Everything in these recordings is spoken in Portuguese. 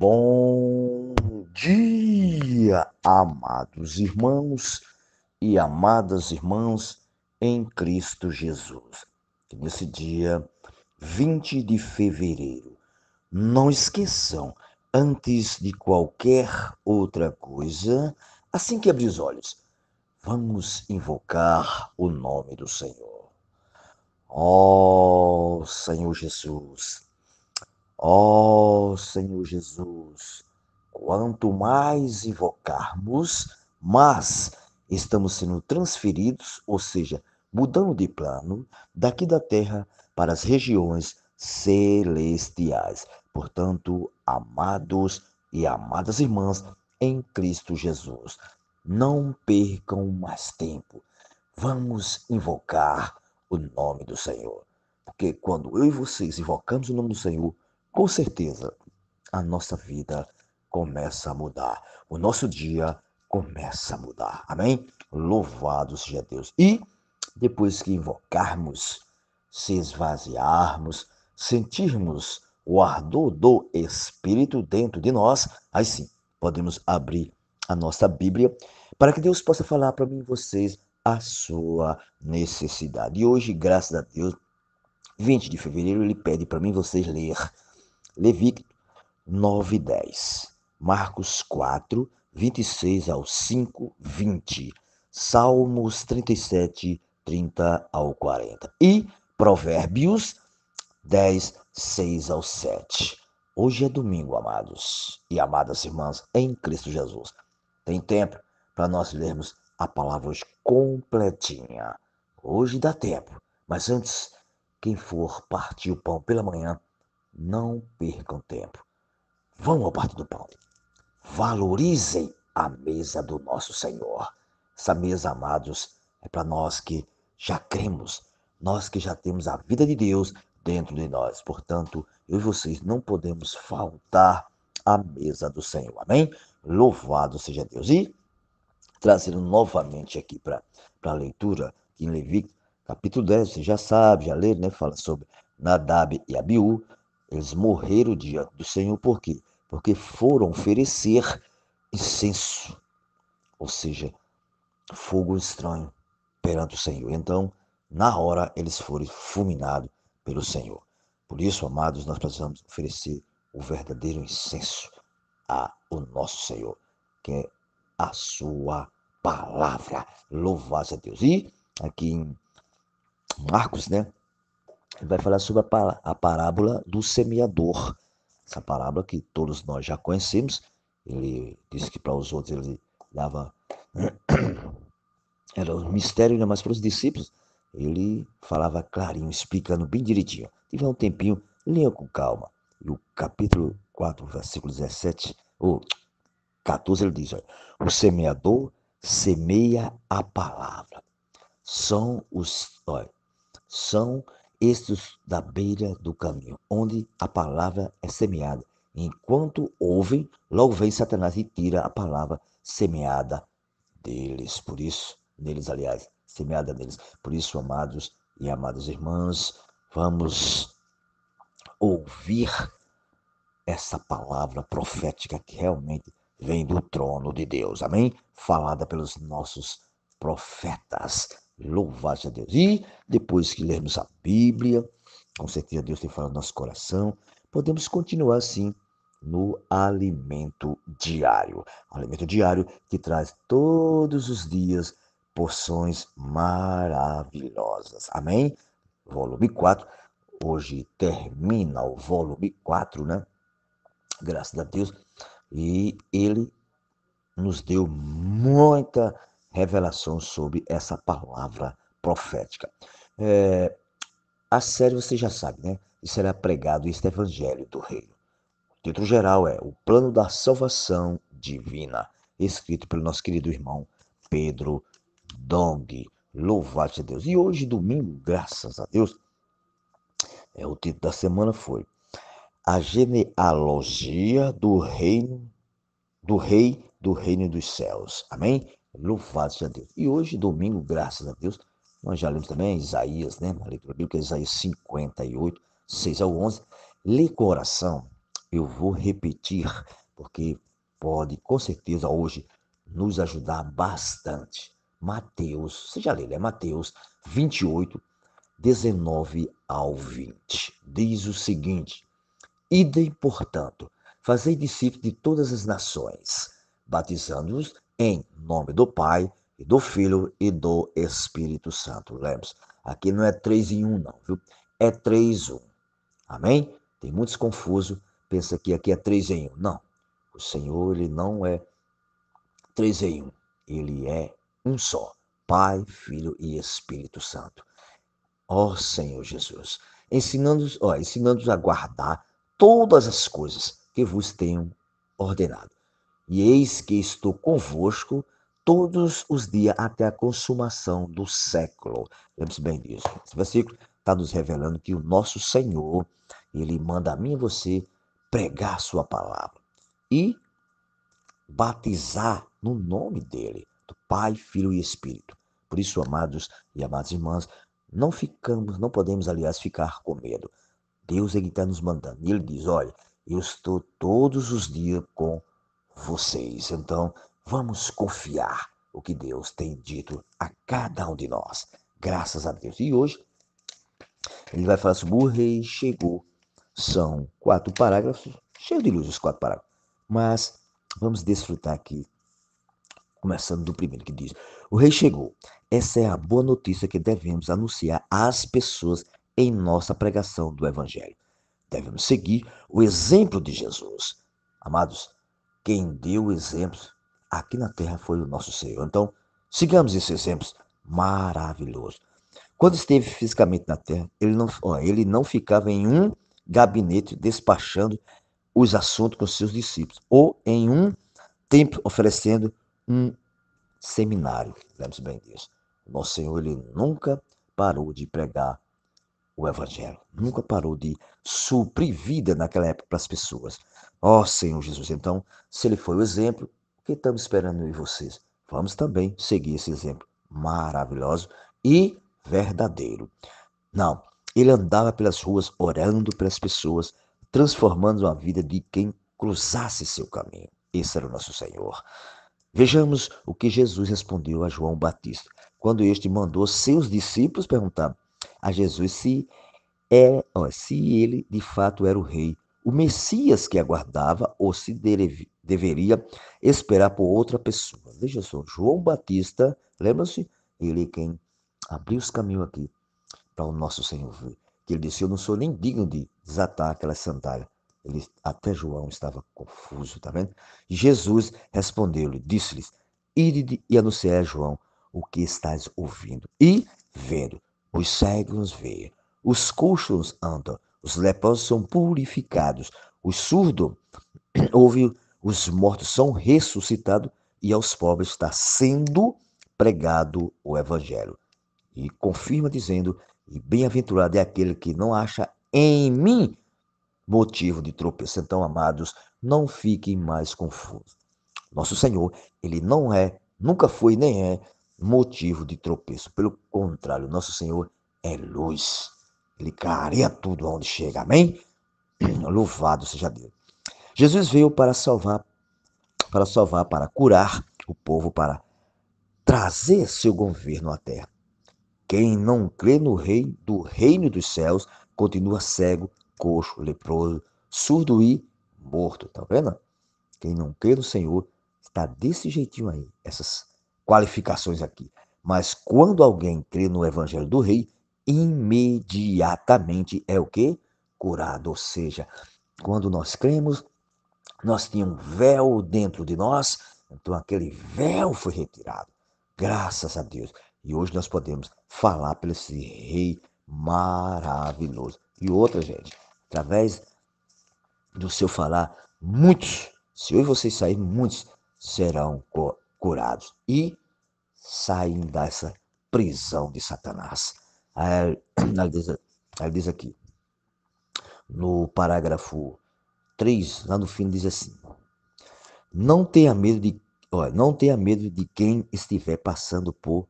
Bom dia, amados irmãos e amadas irmãs em Cristo Jesus. Que nesse dia 20 de fevereiro, não esqueçam, antes de qualquer outra coisa, assim que abrir os olhos, vamos invocar o nome do Senhor. Ó oh, Senhor Jesus Ó oh, Senhor Jesus, quanto mais invocarmos, mas estamos sendo transferidos, ou seja, mudando de plano, daqui da terra para as regiões celestiais. Portanto, amados e amadas irmãs em Cristo Jesus, não percam mais tempo. Vamos invocar o nome do Senhor. Porque quando eu e vocês invocamos o nome do Senhor, com certeza, a nossa vida começa a mudar. O nosso dia começa a mudar. Amém? Louvado seja Deus. E depois que invocarmos, se esvaziarmos, sentirmos o ardor do Espírito dentro de nós, aí sim podemos abrir a nossa Bíblia para que Deus possa falar para mim e vocês a sua necessidade. E hoje, graças a Deus, 20 de fevereiro, ele pede para mim e vocês ler Levítico 9, 10. Marcos 4, 26 ao 5, 20. Salmos 37, 30 ao 40. E Provérbios 10, 6 ao 7. Hoje é domingo, amados e amadas irmãs em Cristo Jesus. Tem tempo para nós lermos a palavra hoje completinha. Hoje dá tempo, mas antes, quem for partir o pão pela manhã, não percam tempo. Vão ao Parto do Pão. Valorizem a mesa do nosso Senhor. Essa mesa, amados, é para nós que já cremos, nós que já temos a vida de Deus dentro de nós. Portanto, eu e vocês não podemos faltar à mesa do Senhor. Amém? Louvado seja Deus. E trazendo novamente aqui para a leitura em Levítico, capítulo 10, você já sabe, já leu, né? Fala sobre Nadab e Abiú, eles morreram diante do Senhor por quê? Porque foram oferecer incenso, ou seja, fogo estranho perante o Senhor. Então, na hora, eles foram fulminados pelo Senhor. Por isso, amados, nós precisamos oferecer o verdadeiro incenso ao nosso Senhor, que é a sua palavra. Louvado a Deus. E aqui em Marcos, né? Ele vai falar sobre a parábola do semeador. Essa parábola que todos nós já conhecemos. Ele disse que para os outros ele dava. Era um mistério, ainda né? mais para os discípulos. Ele falava clarinho, explicando bem direitinho. Tiver um tempinho, leia com calma. E o capítulo 4, versículo 17, ou 14, ele diz: olha, O semeador semeia a palavra. São os. Olha, são estes da beira do caminho, onde a palavra é semeada. Enquanto ouvem, logo vem Satanás e tira a palavra semeada deles. Por isso, neles, aliás, semeada deles. Por isso, amados e amadas irmãs, vamos ouvir essa palavra profética que realmente vem do trono de Deus. Amém? Falada pelos nossos profetas. Louvado seja Deus. E depois que lermos a Bíblia, com certeza Deus tem falado no nosso coração, podemos continuar assim no alimento diário. Alimento diário que traz todos os dias porções maravilhosas. Amém? Volume 4. Hoje termina o volume 4, né? Graças a Deus. E ele nos deu muita revelação sobre essa palavra profética. É, a série você já sabe, né? Isso será pregado este Evangelho do Reino. O título geral é O Plano da Salvação Divina, escrito pelo nosso querido irmão Pedro Dong. Louvado a Deus. E hoje, domingo, graças a Deus, é, o título da semana foi A Genealogia do Reino, do Rei do Reino dos Céus. Amém? Louvado seja Deus. E hoje, domingo, graças a Deus, nós já lemos também Isaías, né? Na leitura bíblica, Isaías 58, 6 ao 11. Lê coração, eu vou repetir, porque pode, com certeza, hoje nos ajudar bastante. Mateus, você já leu, é Mateus 28, 19 ao 20. Diz o seguinte: Idem, portanto, fazei discípulos de todas as nações, batizando-os em nome do Pai, e do Filho e do Espírito Santo. Lembre-se, aqui não é três em um, não, viu? É três um. Amém? Tem muitos confusos, pensa que aqui é três em um. Não. O Senhor, ele não é três em um. Ele é um só. Pai, Filho e Espírito Santo. Ó Senhor Jesus, ensinando-nos ensinando a guardar todas as coisas que vos tenho ordenado. E eis que estou convosco todos os dias até a consumação do século. Lembre-se bem disso. Esse versículo está nos revelando que o nosso Senhor, ele manda a mim e você pregar a sua palavra e batizar no nome dele, do Pai, Filho e Espírito. Por isso, amados e amadas irmãs, não ficamos, não podemos, aliás, ficar com medo. Deus que está nos mandando. E ele diz: olha, eu estou todos os dias com vocês. Então, vamos confiar o que Deus tem dito a cada um de nós. Graças a Deus. E hoje ele vai falar sobre o rei chegou. São quatro parágrafos, cheio de luz os quatro parágrafos. Mas vamos desfrutar aqui, começando do primeiro que diz: O rei chegou. Essa é a boa notícia que devemos anunciar às pessoas em nossa pregação do evangelho. Devemos seguir o exemplo de Jesus. Amados, quem deu exemplos aqui na terra foi o nosso Senhor. Então, sigamos esses exemplos maravilhoso. Quando esteve fisicamente na terra, ele não, ó, ele não ficava em um gabinete despachando os assuntos com seus discípulos, ou em um templo oferecendo um seminário. Lembre-se bem disso. Nosso Senhor, ele nunca parou de pregar o Evangelho, nunca parou de suprir vida naquela época para as pessoas. Ó oh, Senhor Jesus, então, se ele foi o exemplo, o que estamos esperando de vocês? Vamos também seguir esse exemplo maravilhoso e verdadeiro. Não, ele andava pelas ruas orando pelas pessoas, transformando a vida de quem cruzasse seu caminho. Esse era o nosso Senhor. Vejamos o que Jesus respondeu a João Batista, quando este mandou seus discípulos perguntar a Jesus se, é, se ele de fato era o rei o Messias que aguardava ou se deve, deveria esperar por outra pessoa. Veja só, João Batista, lembra-se? Ele é quem abriu os caminhos aqui para o nosso Senhor ver. Que ele disse: Eu não sou nem digno de desatar aquela sandália. Ele, até João estava confuso, tá vendo? Jesus respondeu-lhe, disse-lhes: Ide e anunciai a João o que estás ouvindo e vendo. Os cegos veem, os coxos andam, os leprosos são purificados. Os surdos ouvem, os mortos são ressuscitados e aos pobres está sendo pregado o evangelho. E confirma dizendo: "E bem-aventurado é aquele que não acha em mim motivo de tropeço". Então, amados, não fiquem mais confusos. Nosso Senhor, ele não é, nunca foi nem é motivo de tropeço. Pelo contrário, nosso Senhor é luz. Ele clareia tudo aonde chega. Amém? Louvado seja Deus. Jesus veio para salvar, para salvar, para curar o povo, para trazer seu governo à terra. Quem não crê no rei do reino dos céus continua cego, coxo, leproso, surdo e morto. Tá vendo? Quem não crê no Senhor está desse jeitinho aí, essas qualificações aqui. Mas quando alguém crê no evangelho do rei, imediatamente é o que? Curado. Ou seja, quando nós cremos, nós tínhamos um véu dentro de nós, então aquele véu foi retirado. Graças a Deus. E hoje nós podemos falar pelo esse rei maravilhoso. E outra, gente, através do seu falar, muitos, se hoje vocês saírem, muitos serão curados e saem dessa prisão de Satanás. Aí ah, é, ela diz, ela diz aqui, no parágrafo 3, lá no fim diz assim: Não tenha medo de, olha, não tenha medo de quem estiver passando por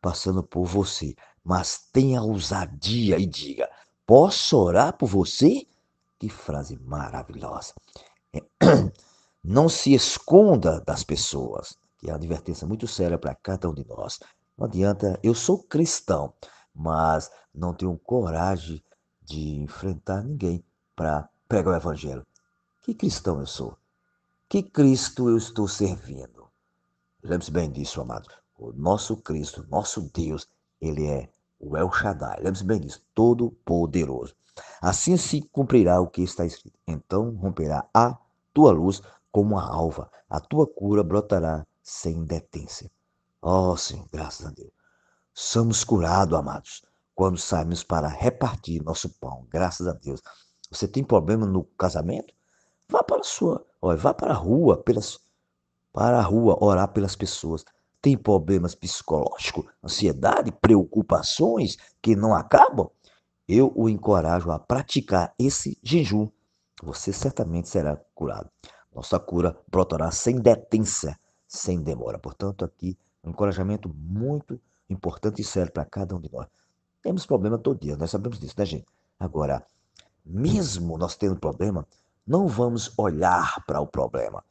passando por você, mas tenha ousadia e diga: Posso orar por você? Que frase maravilhosa. É, não se esconda das pessoas, que é uma advertência muito séria para cada um de nós. Não adianta, eu sou cristão, mas não tenho coragem de enfrentar ninguém para pregar o evangelho. Que cristão eu sou? Que Cristo eu estou servindo? Lembre-se bem disso, amado. O nosso Cristo, nosso Deus, ele é o El Shaddai. Lembre-se bem disso, todo poderoso. Assim se cumprirá o que está escrito. Então romperá a tua luz como a alva, a tua cura brotará sem detência. Ó oh, Senhor, graças a Deus somos curados, amados, quando saímos para repartir nosso pão. Graças a Deus. Você tem problema no casamento? Vá para a sua, olha, vá para a rua, pelas, para a rua orar pelas pessoas. Tem problemas psicológicos, ansiedade, preocupações que não acabam? Eu o encorajo a praticar esse jejum. Você certamente será curado. Nossa cura brotará sem detência, sem demora. Portanto, aqui um encorajamento muito importante importante e sério para cada um de nós. Temos problema todo dia, nós sabemos disso, né, gente? Agora, mesmo nós tendo problema, não vamos olhar para o problema.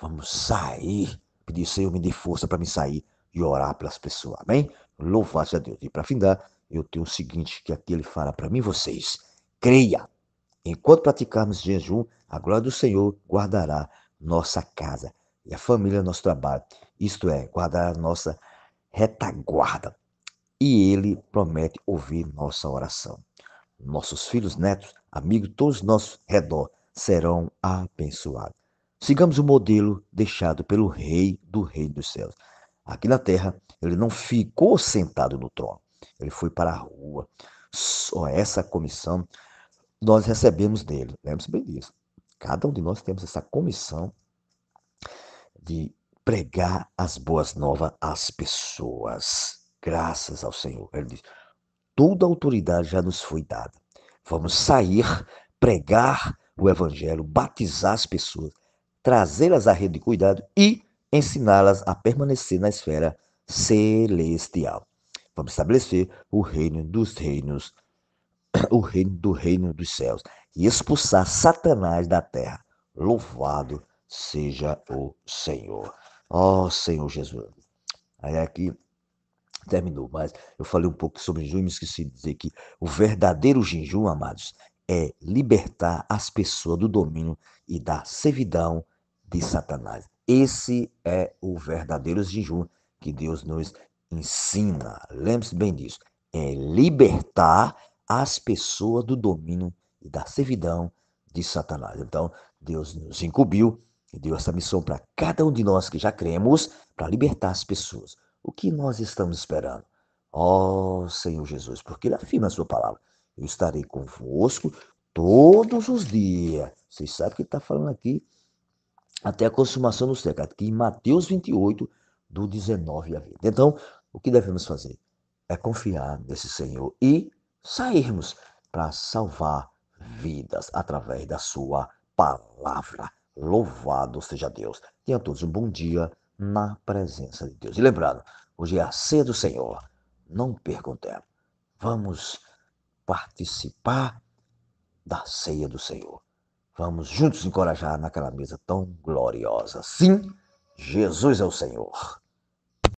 Vamos sair, pedir, Senhor, me dê força para me sair e orar pelas pessoas. Amém? Louvado seja Deus. E para findar, eu tenho o seguinte que aqui ele fala para mim vocês. Creia, enquanto praticarmos jejum, a glória do Senhor guardará nossa casa e a família, nosso trabalho. Isto é, guardará nossa retaguarda. E ele promete ouvir nossa oração. Nossos filhos, netos, amigos, todos nossos redor serão abençoados. Sigamos o modelo deixado pelo Rei do reino dos Céus. Aqui na terra, ele não ficou sentado no trono, ele foi para a rua. Só essa comissão nós recebemos dele. Lembre-se bem disso. Cada um de nós temos essa comissão de pregar as boas novas às pessoas. Graças ao Senhor. Ele diz: toda autoridade já nos foi dada. Vamos sair, pregar o evangelho, batizar as pessoas, trazê-las à rede de cuidado e ensiná-las a permanecer na esfera celestial. Vamos estabelecer o reino dos reinos, o reino do reino dos céus e expulsar Satanás da terra. Louvado seja o Senhor. Ó oh, Senhor Jesus. Aí aqui terminou, mas eu falei um pouco sobre jejum e me esqueci de dizer que o verdadeiro jejum, amados, é libertar as pessoas do domínio e da servidão de Satanás. Esse é o verdadeiro jejum que Deus nos ensina. Lembre-se bem disso. É libertar as pessoas do domínio e da servidão de Satanás. Então, Deus nos incumbiu e deu essa missão para cada um de nós que já cremos, para libertar as pessoas. O que nós estamos esperando? Ó oh, Senhor Jesus, porque Ele afirma a Sua palavra: Eu estarei convosco todos os dias. Vocês sabem que está falando aqui até a consumação do século, aqui em Mateus 28, do 19 a 20. Então, o que devemos fazer? É confiar nesse Senhor e sairmos para salvar vidas através da Sua palavra. Louvado seja Deus. Tenha todos um bom dia na presença de Deus. E lembrando, hoje é a ceia do Senhor. Não percam Vamos participar da ceia do Senhor. Vamos juntos encorajar naquela mesa tão gloriosa. Sim, Jesus é o Senhor.